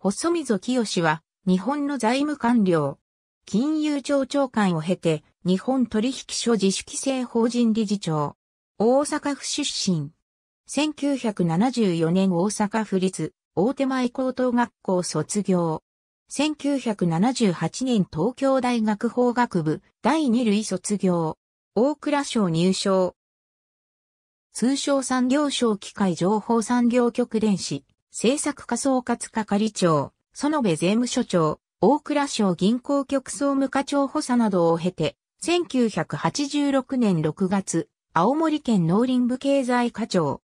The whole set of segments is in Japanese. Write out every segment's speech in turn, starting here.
細溝清は、日本の財務官僚、金融庁長官を経て、日本取引所自主規制法人理事長、大阪府出身。1974年大阪府立大手前高等学校卒業。1978年東京大学法学部第二類卒業。大蔵省入省。通商産業省機械情報産業局電子政策課総括係長、園部税務署長、大倉省銀行局総務課長補佐などを経て、1986年6月、青森県農林部経済課長。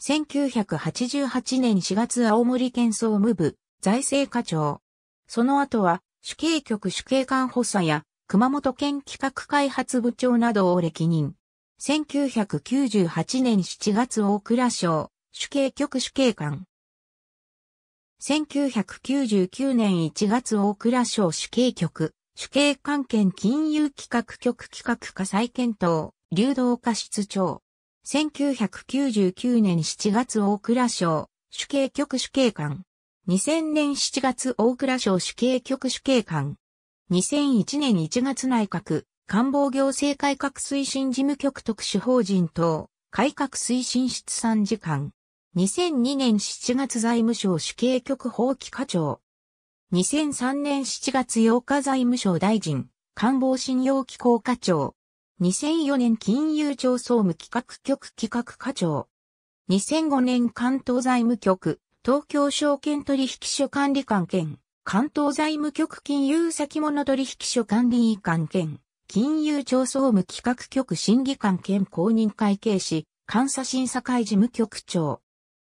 1988年4月青森県総務部、財政課長。その後は、主計局主計官補佐や、熊本県企画開発部長などを歴任。1998年7月大倉省、主計局主計官。1999年1月大倉省主計局、主計関係金融企画局企画課再検討、流動化室長。1999年7月大倉省、主計局主計官。2000年7月大倉省主計局主計官。2001年1月内閣、官房行政改革推進事務局特殊法人等、改革推進室参事官。2002年7月財務省主計局法規課長。2003年7月8日財務省大臣、官房信用機構課長。2004年金融庁総務企画局企画課長。2005年関東財務局、東京証券取引所管理官兼、関東財務局金融先物取引所管理委官兼、金融庁総務企画局審議官兼公認会計士、監査審査会事務局長。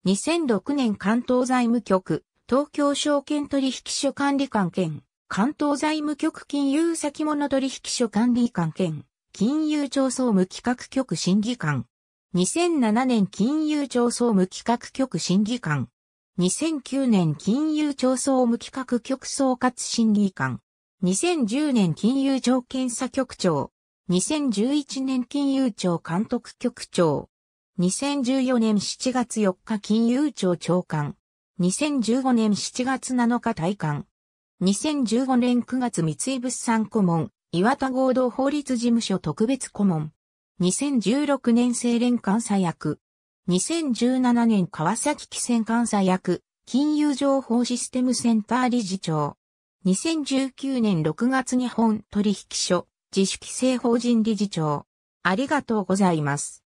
2006年関東財務局、東京証券取引所管理官兼、関東財務局金融先物取引所管理官兼、金融庁総務企画局審議官。2007年金融庁総務企画局審議官。2009年金融庁総務企画局総括審議官。2010年金融庁検査局長。2011年金融庁監督局長。2014年7月4日金融庁長官。2015年7月7日退官。2015年9月三井物産顧問、岩田合同法律事務所特別顧問。2016年清廉監査役。2017年川崎汽船監査役、金融情報システムセンター理事長。2019年6月日本取引所、自主規制法人理事長。ありがとうございます。